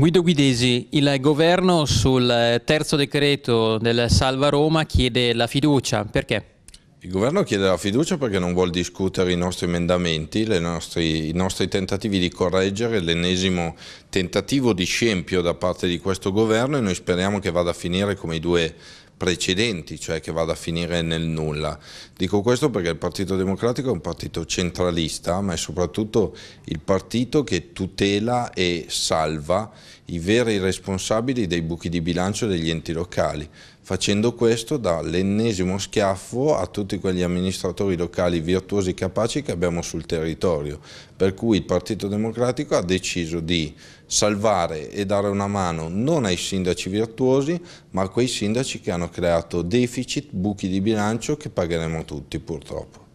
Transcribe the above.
Guido Guidesi, il governo sul eh, terzo decreto del Salva Roma chiede la fiducia, perché? Il governo chiede la fiducia perché non vuole discutere i nostri emendamenti, nostri, i nostri tentativi di correggere, l'ennesimo tentativo di scempio da parte di questo governo e noi speriamo che vada a finire come i due precedenti, cioè che vada a finire nel nulla. Dico questo perché il Partito Democratico è un partito centralista, ma è soprattutto il partito che tutela e salva i veri responsabili dei buchi di bilancio degli enti locali. Facendo questo dà l'ennesimo schiaffo a tutti quegli amministratori locali virtuosi e capaci che abbiamo sul territorio. Per cui il Partito Democratico ha deciso di salvare e dare una mano non ai sindaci virtuosi ma a quei sindaci che hanno creato deficit, buchi di bilancio che pagheremo tutti purtroppo.